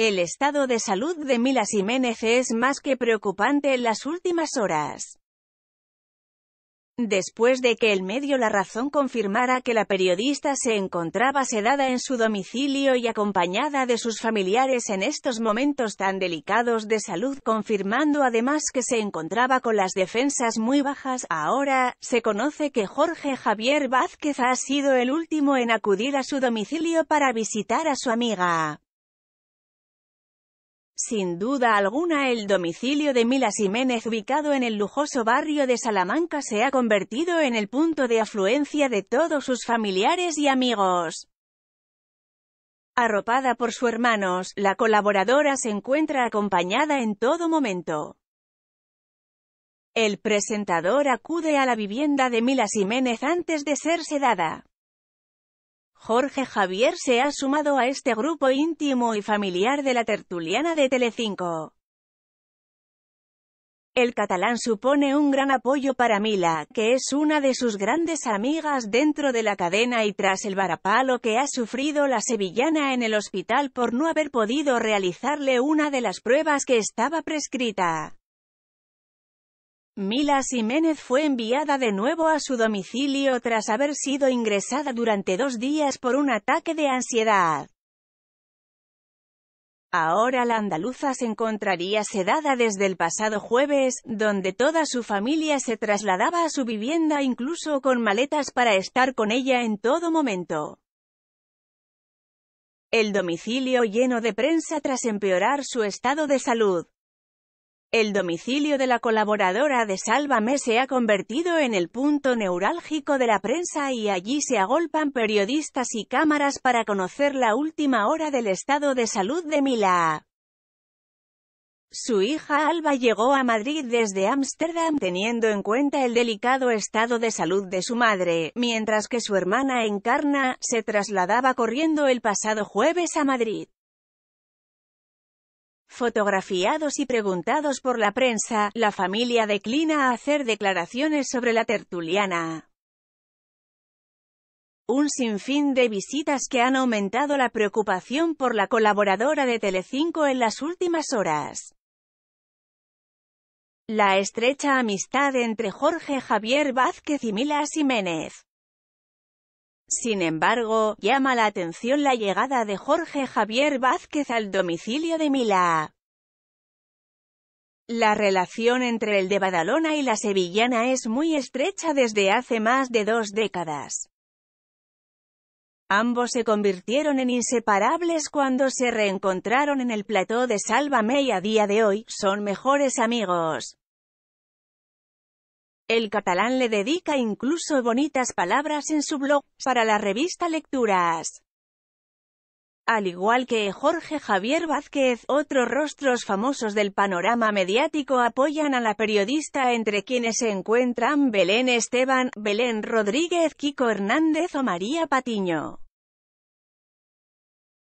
El estado de salud de Mila Jiménez es más que preocupante en las últimas horas. Después de que el medio La Razón confirmara que la periodista se encontraba sedada en su domicilio y acompañada de sus familiares en estos momentos tan delicados de salud, confirmando además que se encontraba con las defensas muy bajas, ahora, se conoce que Jorge Javier Vázquez ha sido el último en acudir a su domicilio para visitar a su amiga. Sin duda alguna el domicilio de Mila Jiménez ubicado en el lujoso barrio de Salamanca se ha convertido en el punto de afluencia de todos sus familiares y amigos. Arropada por sus hermanos, la colaboradora se encuentra acompañada en todo momento. El presentador acude a la vivienda de Mila Jiménez antes de ser sedada. Jorge Javier se ha sumado a este grupo íntimo y familiar de la tertuliana de Telecinco. El catalán supone un gran apoyo para Mila, que es una de sus grandes amigas dentro de la cadena y tras el varapalo que ha sufrido la sevillana en el hospital por no haber podido realizarle una de las pruebas que estaba prescrita. Mila Jiménez fue enviada de nuevo a su domicilio tras haber sido ingresada durante dos días por un ataque de ansiedad. Ahora la andaluza se encontraría sedada desde el pasado jueves, donde toda su familia se trasladaba a su vivienda incluso con maletas para estar con ella en todo momento. El domicilio lleno de prensa tras empeorar su estado de salud. El domicilio de la colaboradora de Sálvame se ha convertido en el punto neurálgico de la prensa y allí se agolpan periodistas y cámaras para conocer la última hora del estado de salud de Mila. Su hija Alba llegó a Madrid desde Ámsterdam teniendo en cuenta el delicado estado de salud de su madre, mientras que su hermana Encarna se trasladaba corriendo el pasado jueves a Madrid. Fotografiados y preguntados por la prensa, la familia declina a hacer declaraciones sobre la tertuliana. Un sinfín de visitas que han aumentado la preocupación por la colaboradora de Telecinco en las últimas horas. La estrecha amistad entre Jorge Javier Vázquez y Mila Jiménez sin embargo, llama la atención la llegada de Jorge Javier Vázquez al domicilio de Milá. La relación entre el de Badalona y la sevillana es muy estrecha desde hace más de dos décadas. Ambos se convirtieron en inseparables cuando se reencontraron en el plató de Sálvame y a día de hoy, son mejores amigos. El catalán le dedica incluso bonitas palabras en su blog, para la revista Lecturas. Al igual que Jorge Javier Vázquez, otros rostros famosos del panorama mediático apoyan a la periodista entre quienes se encuentran Belén Esteban, Belén Rodríguez, Kiko Hernández o María Patiño.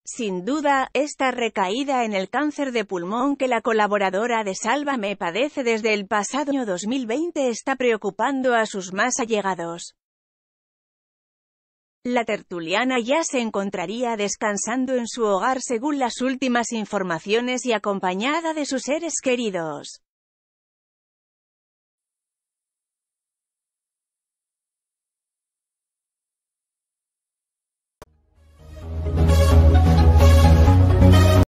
Sin duda, esta recaída en el cáncer de pulmón que la colaboradora de Sálvame padece desde el pasado año 2020 está preocupando a sus más allegados. La tertuliana ya se encontraría descansando en su hogar según las últimas informaciones y acompañada de sus seres queridos.